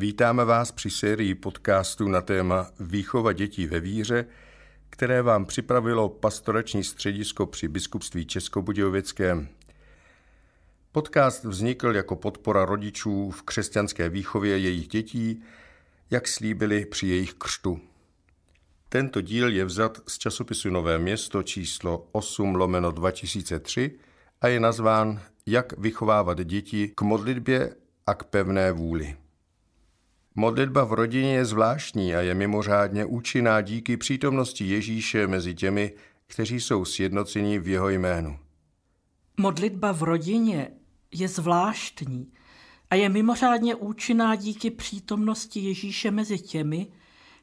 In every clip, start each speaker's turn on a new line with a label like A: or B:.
A: Vítáme vás při sérii podcastů na téma Výchova dětí ve víře, které vám připravilo pastorační středisko při biskupství Českobudějovickém. Podcast vznikl jako podpora rodičů v křesťanské výchově jejich dětí, jak slíbili při jejich křtu. Tento díl je vzat z časopisu Nové město číslo 8 lomeno 2003 a je nazván Jak vychovávat děti k modlitbě a k pevné vůli. Modlitba v rodině je zvláštní a je mimořádně účinná díky přítomnosti Ježíše mezi těmi, kteří jsou sjednoceni v jeho jménu.
B: Modlitba v rodině je zvláštní a je mimořádně účinná díky přítomnosti Ježíše mezi těmi,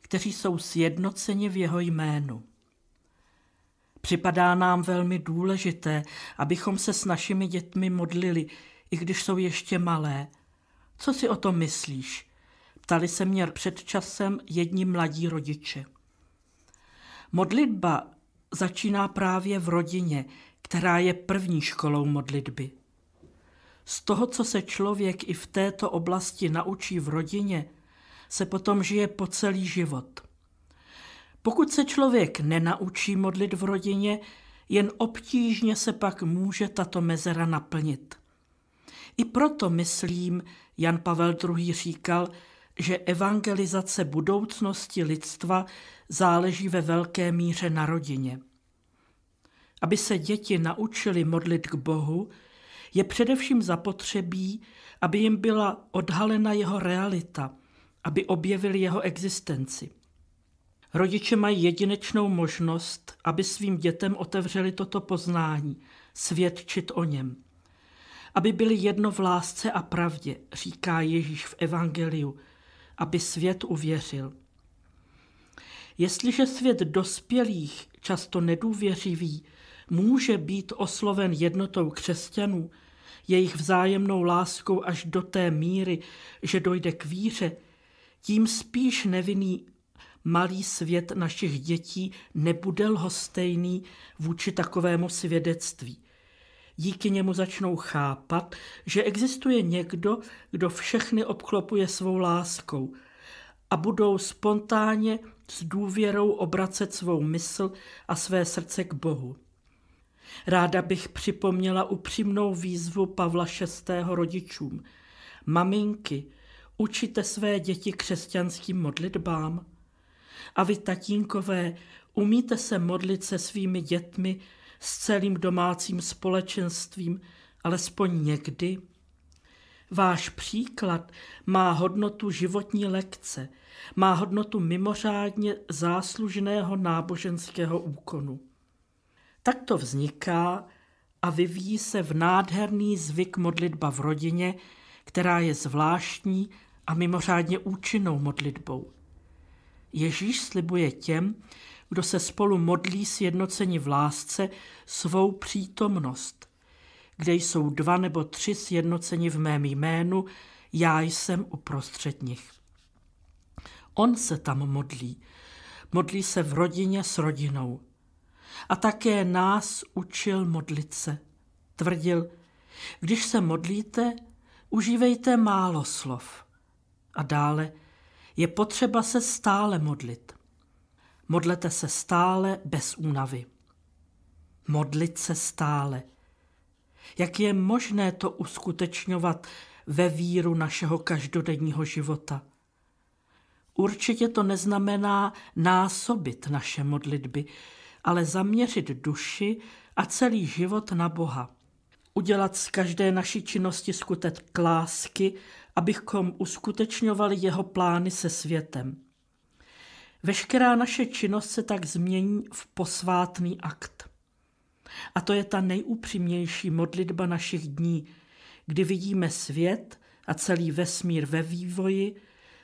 B: kteří jsou sjednoceni v jeho jménu. Připadá nám velmi důležité, abychom se s našimi dětmi modlili, i když jsou ještě malé. Co si o tom myslíš? Ptali se mě před časem jedni mladí rodiče. Modlitba začíná právě v rodině, která je první školou modlitby. Z toho, co se člověk i v této oblasti naučí v rodině, se potom žije po celý život. Pokud se člověk nenaučí modlit v rodině, jen obtížně se pak může tato mezera naplnit. I proto, myslím, Jan Pavel II. říkal, že evangelizace budoucnosti lidstva záleží ve velké míře na rodině. Aby se děti naučili modlit k Bohu, je především zapotřebí, aby jim byla odhalena jeho realita, aby objevili jeho existenci. Rodiče mají jedinečnou možnost, aby svým dětem otevřeli toto poznání, svědčit o něm. Aby byli jedno v lásce a pravdě, říká Ježíš v Evangeliu, aby svět uvěřil. Jestliže svět dospělých, často nedůvěřivý, může být osloven jednotou křesťanů, jejich vzájemnou láskou až do té míry, že dojde k víře, tím spíš nevinný malý svět našich dětí nebude lhostejný vůči takovému svědectví díky němu začnou chápat, že existuje někdo, kdo všechny obklopuje svou láskou a budou spontánně s důvěrou obracet svou mysl a své srdce k Bohu. Ráda bych připomněla upřímnou výzvu Pavla VI. rodičům. Maminky, učite své děti křesťanským modlitbám. A vy, tatínkové, umíte se modlit se svými dětmi s celým domácím společenstvím, alespoň někdy? Váš příklad má hodnotu životní lekce, má hodnotu mimořádně záslužného náboženského úkonu. Tak to vzniká a vyvíjí se v nádherný zvyk modlitba v rodině, která je zvláštní a mimořádně účinnou modlitbou. Ježíš slibuje těm, kdo se spolu modlí jednocení v lásce, svou přítomnost. Kde jsou dva nebo tři sjednoceni v mém jménu, já jsem uprostřed nich. On se tam modlí. Modlí se v rodině s rodinou. A také nás učil modlit se. Tvrdil, když se modlíte, užívejte málo slov. A dále, je potřeba se stále modlit. Modlete se stále bez únavy. Modlit se stále. Jak je možné to uskutečňovat ve víru našeho každodenního života? Určitě to neznamená násobit naše modlitby, ale zaměřit duši a celý život na Boha. Udělat z každé naší činnosti skutek lásky, abychom uskutečňovali jeho plány se světem. Veškerá naše činnost se tak změní v posvátný akt. A to je ta nejupřímnější modlitba našich dní, kdy vidíme svět a celý vesmír ve vývoji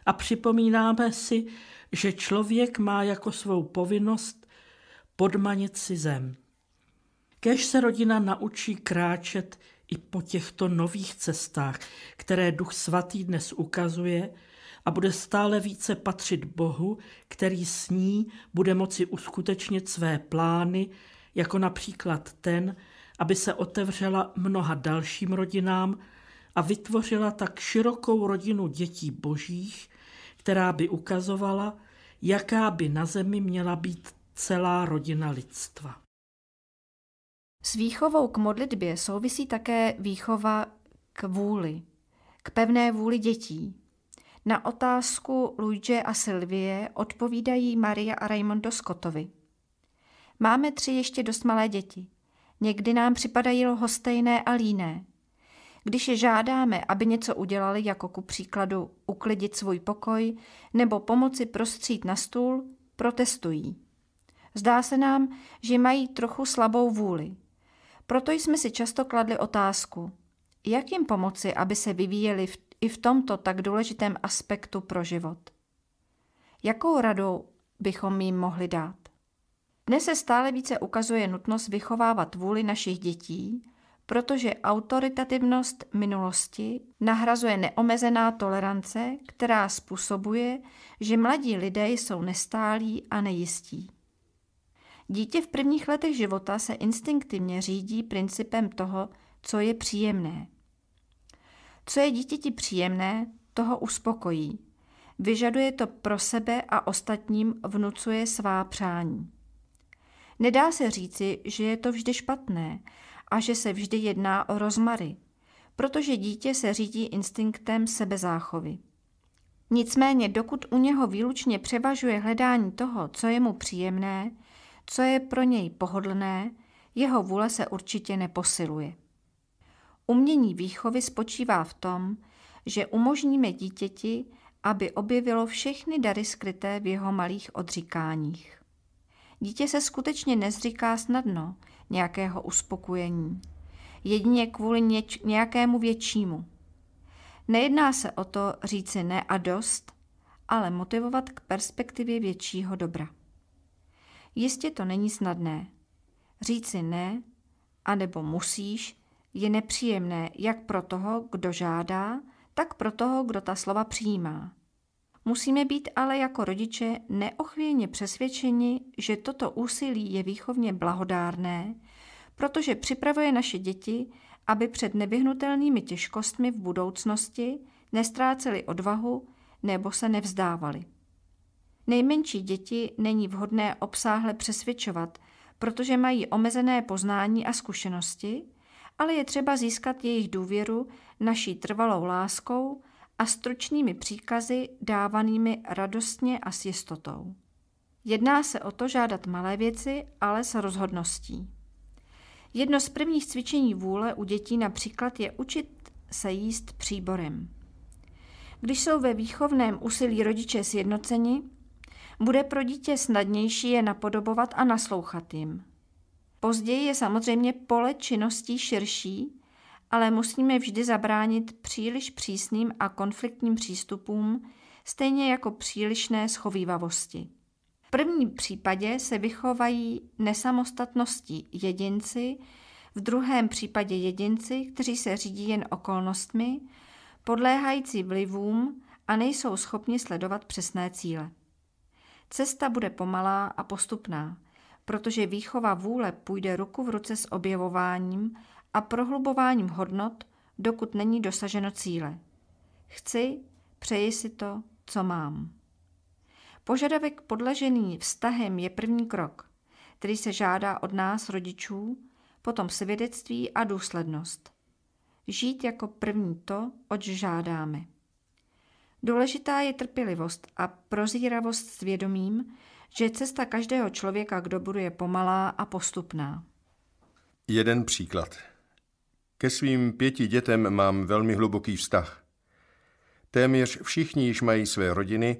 B: a připomínáme si, že člověk má jako svou povinnost podmanit si zem. Kež se rodina naučí kráčet i po těchto nových cestách, které Duch Svatý dnes ukazuje, a bude stále více patřit Bohu, který s ní bude moci uskutečnit své plány, jako například ten, aby se otevřela mnoha dalším rodinám a vytvořila tak širokou rodinu dětí božích, která by ukazovala, jaká by na zemi měla být celá rodina lidstva.
C: S výchovou k modlitbě souvisí také výchova k vůli, k pevné vůli dětí, na otázku Luigi a Sylvie odpovídají Maria a Raimondo Scottovi. Máme tři ještě dost malé děti. Někdy nám připadají lhostejné a líné. Když je žádáme, aby něco udělali, jako ku příkladu uklidit svůj pokoj nebo pomoci prostřít na stůl, protestují. Zdá se nám, že mají trochu slabou vůli. Proto jsme si často kladli otázku, jak jim pomoci, aby se vyvíjeli v i v tomto tak důležitém aspektu pro život. Jakou radu bychom jim mohli dát? Dnes se stále více ukazuje nutnost vychovávat vůli našich dětí, protože autoritativnost minulosti nahrazuje neomezená tolerance, která způsobuje, že mladí lidé jsou nestálí a nejistí. Dítě v prvních letech života se instinktivně řídí principem toho, co je příjemné. Co je dítěti příjemné, toho uspokojí. Vyžaduje to pro sebe a ostatním vnucuje svá přání. Nedá se říci, že je to vždy špatné a že se vždy jedná o rozmary, protože dítě se řídí instinktem sebezáchovy. Nicméně, dokud u něho výlučně převažuje hledání toho, co je mu příjemné, co je pro něj pohodlné, jeho vůle se určitě neposiluje. Umění výchovy spočívá v tom, že umožníme dítěti, aby objevilo všechny dary skryté v jeho malých odříkáních. Dítě se skutečně nezříká snadno nějakého uspokojení, jedině kvůli něč- nějakému většímu. Nejedná se o to říci ne a dost, ale motivovat k perspektivě většího dobra. Jistě to není snadné. Říci ne, anebo musíš, je nepříjemné jak pro toho, kdo žádá, tak pro toho, kdo ta slova přijímá. Musíme být ale jako rodiče neochvějně přesvědčeni, že toto úsilí je výchovně blahodárné, protože připravuje naše děti, aby před nevyhnutelnými těžkostmi v budoucnosti nestráceli odvahu nebo se nevzdávali. Nejmenší děti není vhodné obsáhle přesvědčovat, protože mají omezené poznání a zkušenosti ale je třeba získat jejich důvěru naší trvalou láskou a stručnými příkazy dávanými radostně a s jistotou. Jedná se o to žádat malé věci, ale s rozhodností. Jedno z prvních cvičení vůle u dětí například je učit se jíst příborem. Když jsou ve výchovném úsilí rodiče sjednoceni, bude pro dítě snadnější je napodobovat a naslouchat jim. Později je samozřejmě pole činností širší, ale musíme vždy zabránit příliš přísným a konfliktním přístupům, stejně jako přílišné schovývavosti. V prvním případě se vychovají nesamostatnosti jedinci, v druhém případě jedinci, kteří se řídí jen okolnostmi, podléhající vlivům a nejsou schopni sledovat přesné cíle. Cesta bude pomalá a postupná – protože výchova vůle půjde ruku v ruce s objevováním a prohlubováním hodnot, dokud není dosaženo cíle. Chci, přeji si to, co mám. Požadavek podležený vztahem je první krok, který se žádá od nás rodičů, potom svědectví a důslednost. Žít jako první to, oč žádáme. Důležitá je trpělivost a prozíravost svědomím, že cesta každého člověka k dobru je pomalá a postupná.
A: Jeden příklad. Ke svým pěti dětem mám velmi hluboký vztah. Téměř všichni již mají své rodiny,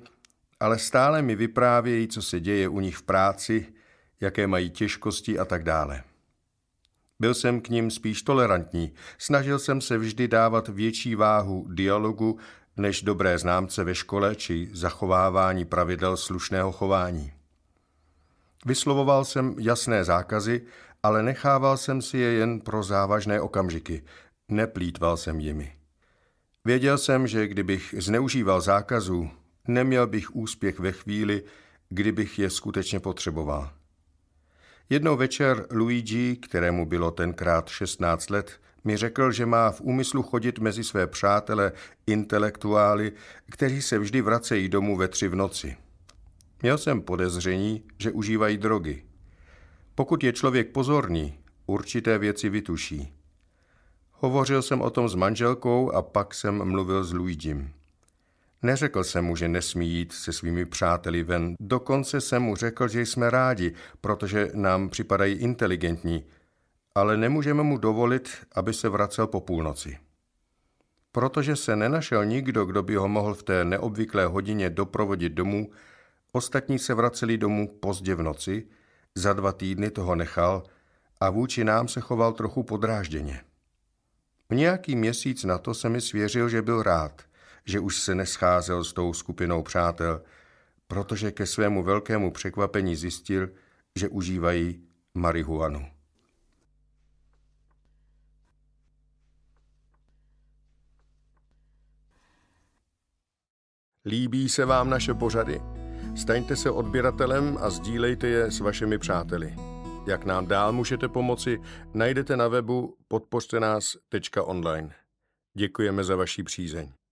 A: ale stále mi vyprávějí, co se děje u nich v práci, jaké mají těžkosti a tak dále. Byl jsem k ním spíš tolerantní, snažil jsem se vždy dávat větší váhu dialogu než dobré známce ve škole či zachovávání pravidel slušného chování. Vyslovoval jsem jasné zákazy, ale nechával jsem si je jen pro závažné okamžiky. Neplýtval jsem jimi. Věděl jsem, že kdybych zneužíval zákazů, neměl bych úspěch ve chvíli, kdybych je skutečně potřeboval. Jednou večer Luigi, kterému bylo tenkrát 16 let, mi řekl, že má v úmyslu chodit mezi své přátele intelektuály, kteří se vždy vracejí domů ve tři v noci. Měl jsem podezření, že užívají drogy. Pokud je člověk pozorný, určité věci vytuší. Hovořil jsem o tom s manželkou a pak jsem mluvil s Luigim. Neřekl jsem mu, že nesmí jít se svými přáteli ven. Dokonce jsem mu řekl, že jsme rádi, protože nám připadají inteligentní, ale nemůžeme mu dovolit, aby se vracel po půlnoci. Protože se nenašel nikdo, kdo by ho mohl v té neobvyklé hodině doprovodit domů, Ostatní se vraceli domů pozdě v noci, za dva týdny toho nechal a vůči nám se choval trochu podrážděně. Nějaký měsíc na to se mi svěřil, že byl rád, že už se nescházel s tou skupinou přátel, protože ke svému velkému překvapení zjistil, že užívají marihuanu. Líbí se vám naše pořady? Staňte se odběratelem a sdílejte je s vašimi přáteli. Jak nám dál můžete pomoci, najdete na webu podpořte nás.online. Děkujeme za vaši přízeň.